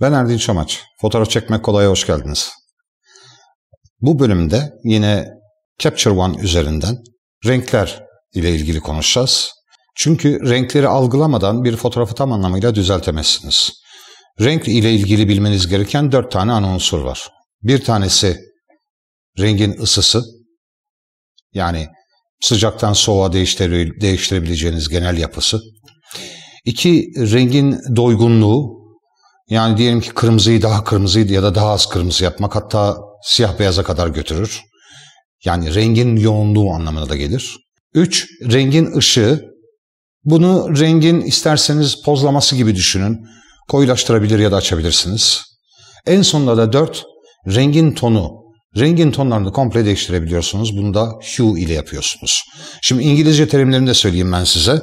Ben Erdin Çamaç. Fotoğraf çekmek kolaya hoş geldiniz. Bu bölümde yine Capture One üzerinden renkler ile ilgili konuşacağız. Çünkü renkleri algılamadan bir fotoğrafı tam anlamıyla düzeltemezsiniz. Renk ile ilgili bilmeniz gereken dört tane ana unsur var. Bir tanesi rengin ısısı, yani sıcaktan soğuğa değiştire, değiştirebileceğiniz genel yapısı. İki, rengin doygunluğu. Yani diyelim ki kırmızıyı daha kırmızı ya da daha az kırmızı yapmak hatta siyah beyaza kadar götürür. Yani rengin yoğunluğu anlamına da gelir. Üç, rengin ışığı. Bunu rengin isterseniz pozlaması gibi düşünün. Koyulaştırabilir ya da açabilirsiniz. En sonunda da dört, rengin tonu. Rengin tonlarını komple değiştirebiliyorsunuz. Bunu da hue ile yapıyorsunuz. Şimdi İngilizce terimlerini de söyleyeyim ben size.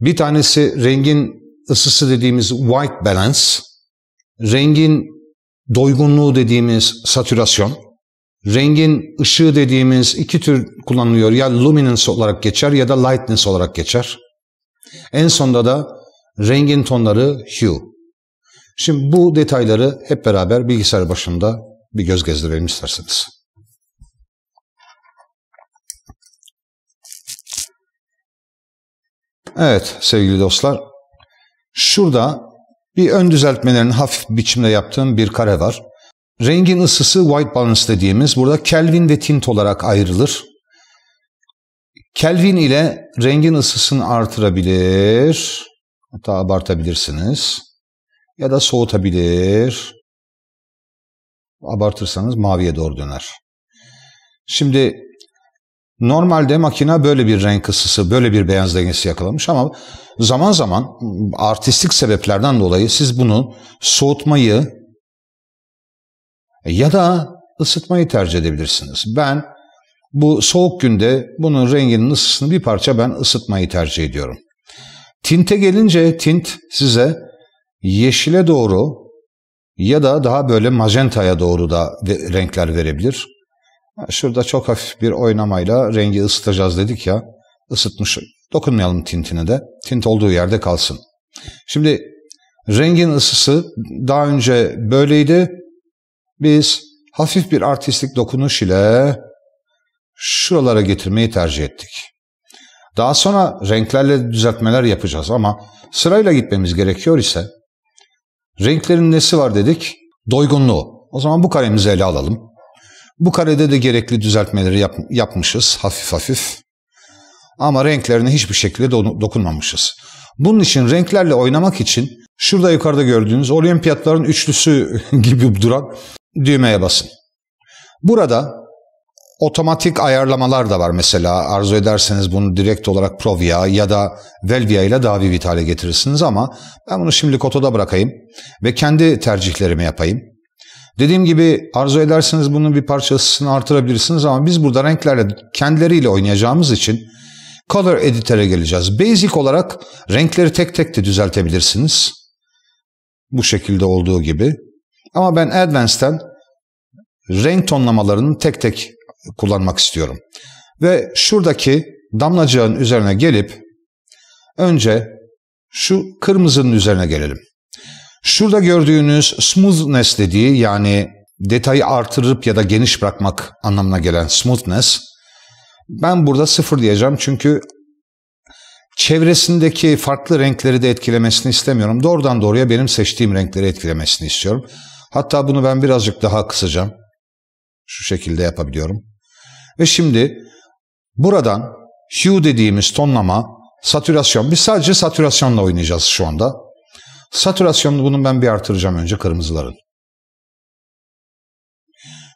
Bir tanesi rengin ısısı dediğimiz white balance, rengin doygunluğu dediğimiz satürasyon, rengin ışığı dediğimiz iki tür kullanılıyor. Ya luminance olarak geçer ya da lightness olarak geçer. En sonda da rengin tonları hue. Şimdi bu detayları hep beraber bilgisayar başında bir göz gezdirelim isterseniz. Evet sevgili dostlar. Şurada bir ön düzeltmelerini hafif biçimde yaptığım bir kare var. Rengin ısısı white balance dediğimiz burada Kelvin ve tint olarak ayrılır. Kelvin ile rengin ısısını artırabilir, hatta abartabilirsiniz ya da soğutabilir. Abartırsanız maviye doğru döner. Şimdi normalde makina böyle bir renk ısısı, böyle bir beyaz dengesi yakalamış ama zaman zaman artistik sebeplerden dolayı siz bunu soğutmayı ya da ısıtmayı tercih edebilirsiniz. Ben bu soğuk günde bunun renginin ısısını bir parça ben ısıtmayı tercih ediyorum. Tinte gelince tint size yeşile doğru ya da daha böyle majentaya doğru da renkler verebilir. Şurada çok hafif bir oynamayla rengi ısıtacağız dedik ya. Isıtmış. Dokunmayalım tintine de. Tint olduğu yerde kalsın. Şimdi rengin ısısı daha önce böyleydi. Biz hafif bir artistik dokunuş ile şuralara getirmeyi tercih ettik. Daha sonra renklerle düzeltmeler yapacağız ama sırayla gitmemiz gerekiyor ise Renklerin nesi var dedik? Doygunluğu. O zaman bu karemizi ele alalım. Bu karede de gerekli düzeltmeleri yap, yapmışız hafif hafif. Ama renklerine hiçbir şekilde do dokunmamışız. Bunun için renklerle oynamak için şurada yukarıda gördüğünüz olimpiyatların üçlüsü gibi duran düğmeye basın. Burada Otomatik ayarlamalar da var mesela. Arzu ederseniz bunu direkt olarak Provia ya da Velvia ile daha vivid hale getirirsiniz ama ben bunu şimdilik otoda bırakayım ve kendi tercihlerimi yapayım. Dediğim gibi arzu ederseniz bunun bir parçasını artırabilirsiniz ama biz burada renklerle kendileriyle oynayacağımız için Color Editor'a geleceğiz. Basic olarak renkleri tek tek de düzeltebilirsiniz. Bu şekilde olduğu gibi. Ama ben Advanced'ten renk tonlamalarının tek tek kullanmak istiyorum. Ve şuradaki damlacığın üzerine gelip önce şu kırmızının üzerine gelelim. Şurada gördüğünüz smoothness dediği yani detayı artırıp ya da geniş bırakmak anlamına gelen smoothness. Ben burada sıfır diyeceğim çünkü çevresindeki farklı renkleri de etkilemesini istemiyorum. Doğrudan doğruya benim seçtiğim renkleri etkilemesini istiyorum. Hatta bunu ben birazcık daha kısacağım. Şu şekilde yapabiliyorum. Ve şimdi buradan hue dediğimiz tonlama, satürasyon. Biz sadece satürasyonla oynayacağız şu anda. Satürasyonunu bunun ben bir artıracağım önce kırmızıların.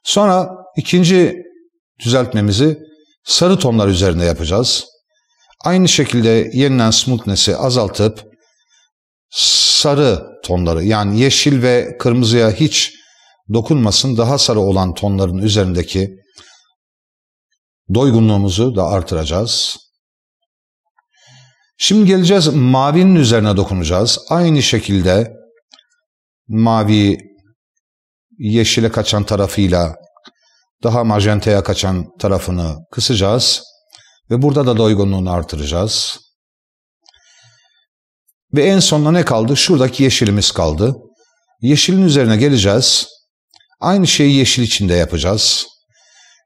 Sonra ikinci düzeltmemizi sarı tonlar üzerinde yapacağız. Aynı şekilde yeniden smoothness'i azaltıp sarı tonları yani yeşil ve kırmızıya hiç dokunmasın daha sarı olan tonların üzerindeki doygunluğumuzu da artıracağız. Şimdi geleceğiz mavinin üzerine dokunacağız. Aynı şekilde mavi yeşile kaçan tarafıyla daha majentaya kaçan tarafını kısacağız. Ve burada da doygunluğunu artıracağız. Ve en sonunda ne kaldı? Şuradaki yeşilimiz kaldı. Yeşilin üzerine geleceğiz. Aynı şeyi yeşil içinde yapacağız.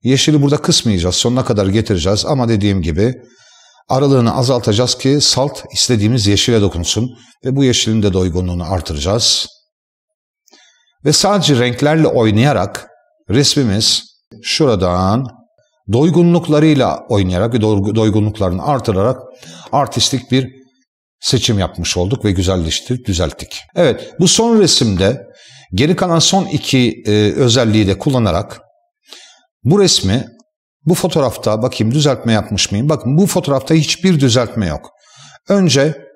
Yeşili burada kısmayacağız, sonuna kadar getireceğiz ama dediğim gibi aralığını azaltacağız ki salt istediğimiz yeşile dokunsun ve bu yeşilin de doygunluğunu artıracağız. Ve sadece renklerle oynayarak resmimiz şuradan doygunluklarıyla oynayarak ve doygunluklarını artırarak artistik bir seçim yapmış olduk ve güzelleştirdik, düzelttik. Evet bu son resimde Geri kalan son iki e, özelliği de kullanarak bu resmi bu fotoğrafta bakayım düzeltme yapmış mıyım? Bakın bu fotoğrafta hiçbir düzeltme yok. Önce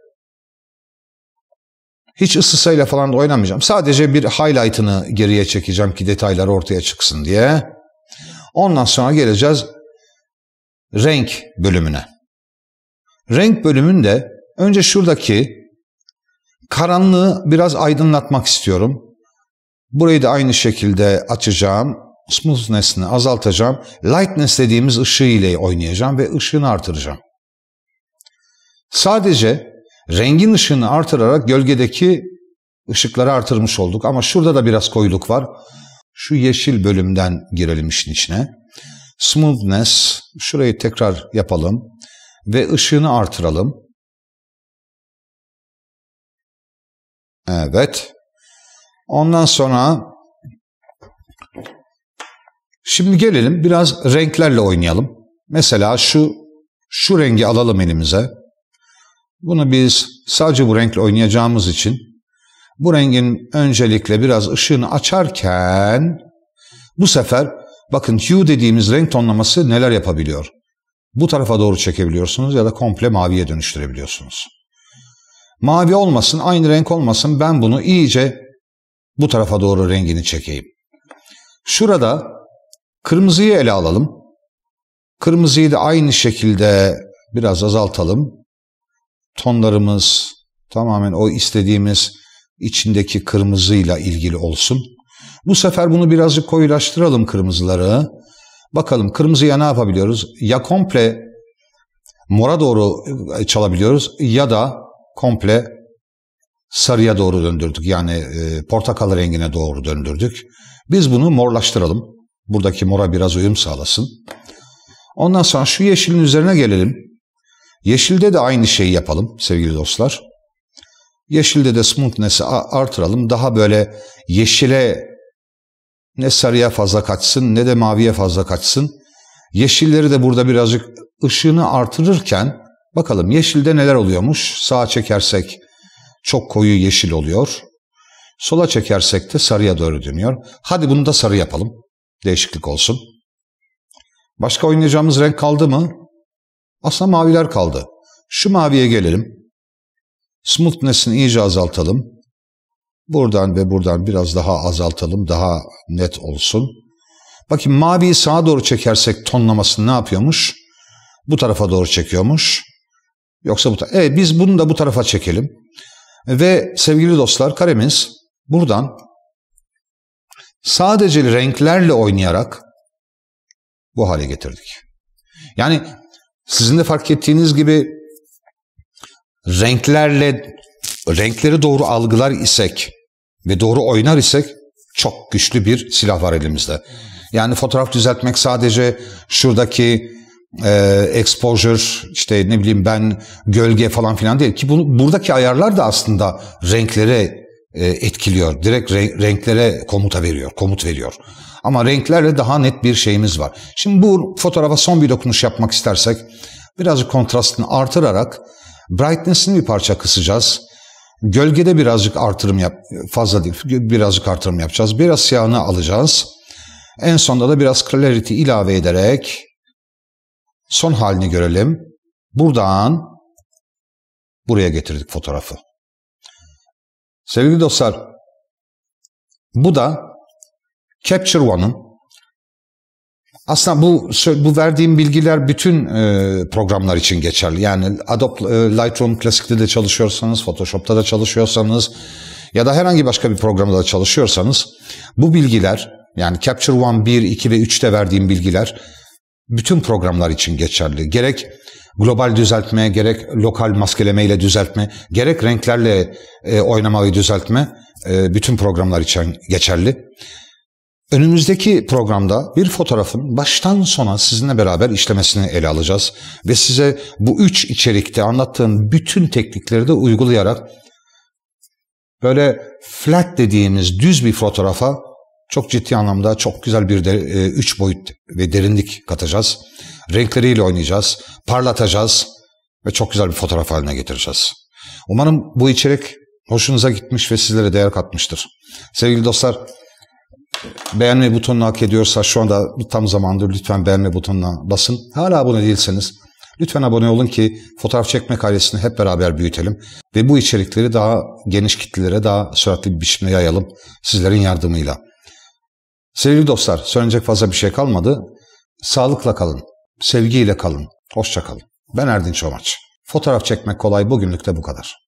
hiç ıssısıyla falan da oynamayacağım. Sadece bir highlight'ını geriye çekeceğim ki detaylar ortaya çıksın diye. Ondan sonra geleceğiz renk bölümüne. Renk bölümünde önce şuradaki karanlığı biraz aydınlatmak istiyorum. Burayı da aynı şekilde açacağım. Smoothness'ini azaltacağım. Lightness dediğimiz ışığı ile oynayacağım ve ışığını artıracağım. Sadece rengin ışığını artırarak gölgedeki ışıkları artırmış olduk. Ama şurada da biraz koyuluk var. Şu yeşil bölümden girelim işin içine. Smoothness, şurayı tekrar yapalım ve ışığını artıralım. Evet. Ondan sonra şimdi gelelim biraz renklerle oynayalım. Mesela şu şu rengi alalım elimize. Bunu biz sadece bu renkle oynayacağımız için bu rengin öncelikle biraz ışığını açarken bu sefer bakın hue dediğimiz renk tonlaması neler yapabiliyor? Bu tarafa doğru çekebiliyorsunuz ya da komple maviye dönüştürebiliyorsunuz. Mavi olmasın, aynı renk olmasın ben bunu iyice bu tarafa doğru rengini çekeyim. Şurada kırmızıyı ele alalım. Kırmızıyı da aynı şekilde biraz azaltalım. Tonlarımız tamamen o istediğimiz içindeki kırmızıyla ilgili olsun. Bu sefer bunu birazcık koyulaştıralım kırmızıları. Bakalım kırmızıya ne yapabiliyoruz? Ya komple mora doğru çalabiliyoruz ya da komple sarıya doğru döndürdük. Yani e, portakal rengine doğru döndürdük. Biz bunu morlaştıralım. Buradaki mora biraz uyum sağlasın. Ondan sonra şu yeşilin üzerine gelelim. Yeşilde de aynı şeyi yapalım sevgili dostlar. Yeşilde de smoothness'i artıralım. Daha böyle yeşile ne sarıya fazla kaçsın ne de maviye fazla kaçsın. Yeşilleri de burada birazcık ışığını artırırken bakalım yeşilde neler oluyormuş. Sağa çekersek çok koyu yeşil oluyor. Sola çekersek de sarıya doğru dönüyor. Hadi bunu da sarı yapalım. Değişiklik olsun. Başka oynayacağımız renk kaldı mı? Aslında maviler kaldı. Şu maviye gelelim. Smoothness'ini iyice azaltalım. Buradan ve buradan biraz daha azaltalım. Daha net olsun. Bakın maviyi sağa doğru çekersek tonlamasını ne yapıyormuş? Bu tarafa doğru çekiyormuş. Yoksa bu tarafa. Evet biz bunu da bu tarafa çekelim. Ve sevgili dostlar karemiz buradan sadece renklerle oynayarak bu hale getirdik. Yani sizin de fark ettiğiniz gibi renklerle renkleri doğru algılar isek ve doğru oynar isek çok güçlü bir silah var elimizde. Yani fotoğraf düzeltmek sadece şuradaki e, exposure işte ne bileyim ben gölge falan filan değil ki bunu, buradaki ayarlar da aslında renklere e, etkiliyor. Direkt re, renklere komuta veriyor, komut veriyor. Ama renklerle daha net bir şeyimiz var. Şimdi bu fotoğrafa son bir dokunuş yapmak istersek birazcık kontrastını artırarak brightness'ini bir parça kısacağız. Gölgede birazcık artırım yap fazla değil birazcık artırım yapacağız. Biraz siyahını alacağız. En sonunda da biraz clarity ilave ederek son halini görelim. Buradan buraya getirdik fotoğrafı. Sevgili dostlar, bu da Capture One'ın aslında bu bu verdiğim bilgiler bütün e, programlar için geçerli. Yani Adobe e, Lightroom Classic'te de çalışıyorsanız, Photoshop'ta da çalışıyorsanız ya da herhangi başka bir programda da çalışıyorsanız bu bilgiler yani Capture One 1, 2 ve 3'te verdiğim bilgiler bütün programlar için geçerli. Gerek global düzeltme, gerek lokal ile düzeltme, gerek renklerle e, oynamayı düzeltme e, bütün programlar için geçerli. Önümüzdeki programda bir fotoğrafın baştan sona sizinle beraber işlemesini ele alacağız ve size bu üç içerikte anlattığım bütün teknikleri de uygulayarak böyle flat dediğimiz düz bir fotoğrafa çok ciddi anlamda çok güzel bir de, e, üç boyut ve derinlik katacağız. Renkleriyle oynayacağız, parlatacağız ve çok güzel bir fotoğraf haline getireceğiz. Umarım bu içerik hoşunuza gitmiş ve sizlere değer katmıştır. Sevgili dostlar, beğenme butonunu hak ediyorsa şu anda tam zamandır lütfen beğenme butonuna basın. Hala abone değilseniz lütfen abone olun ki fotoğraf çekmek ailesini hep beraber büyütelim. Ve bu içerikleri daha geniş kitlelere daha süratli bir biçimde yayalım sizlerin yardımıyla. Sevgili dostlar, söyleyecek fazla bir şey kalmadı. Sağlıkla kalın, sevgiyle kalın, hoşça kalın. Ben Erdinç Omaç. Fotoğraf çekmek kolay, bugünlük de bu kadar.